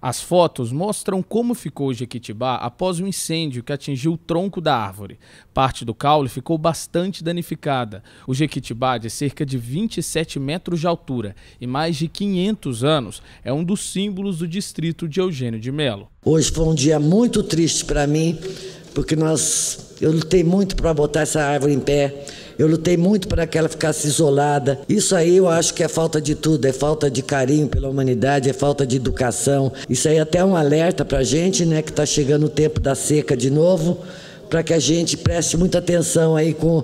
As fotos mostram como ficou o Jequitibá após um incêndio que atingiu o tronco da árvore. Parte do caule ficou bastante danificada. O Jequitibá, de cerca de 27 metros de altura e mais de 500 anos, é um dos símbolos do distrito de Eugênio de Melo. Hoje foi um dia muito triste para mim, porque nós, eu lutei muito para botar essa árvore em pé eu lutei muito para que ela ficasse isolada. Isso aí eu acho que é falta de tudo, é falta de carinho pela humanidade, é falta de educação. Isso aí é até é um alerta para a gente, né, que está chegando o tempo da seca de novo, para que a gente preste muita atenção aí com,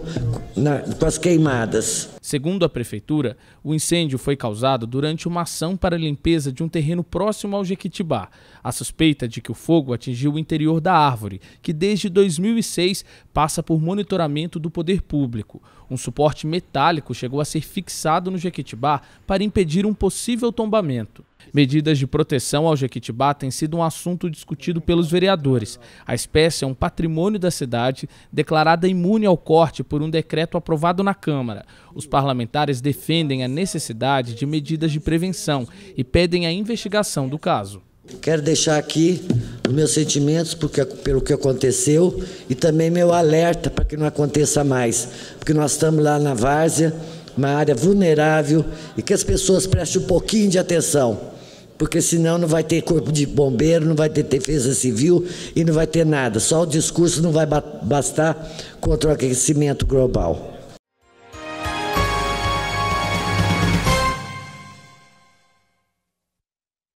na, com as queimadas. Segundo a prefeitura, o incêndio foi causado durante uma ação para limpeza de um terreno próximo ao Jequitibá. A suspeita de que o fogo atingiu o interior da árvore, que desde 2006 passa por monitoramento do poder público. Um suporte metálico chegou a ser fixado no Jequitibá para impedir um possível tombamento. Medidas de proteção ao Jequitibá têm sido um assunto discutido pelos vereadores. A espécie é um patrimônio da cidade, declarada imune ao corte por um decreto aprovado na Câmara. Os parlamentares defendem a necessidade de medidas de prevenção e pedem a investigação do caso. Quero deixar aqui os meus sentimentos porque, pelo que aconteceu e também meu alerta para que não aconteça mais, porque nós estamos lá na várzea, uma área vulnerável e que as pessoas prestem um pouquinho de atenção, porque senão não vai ter corpo de bombeiro, não vai ter defesa civil e não vai ter nada, só o discurso não vai bastar contra o aquecimento global.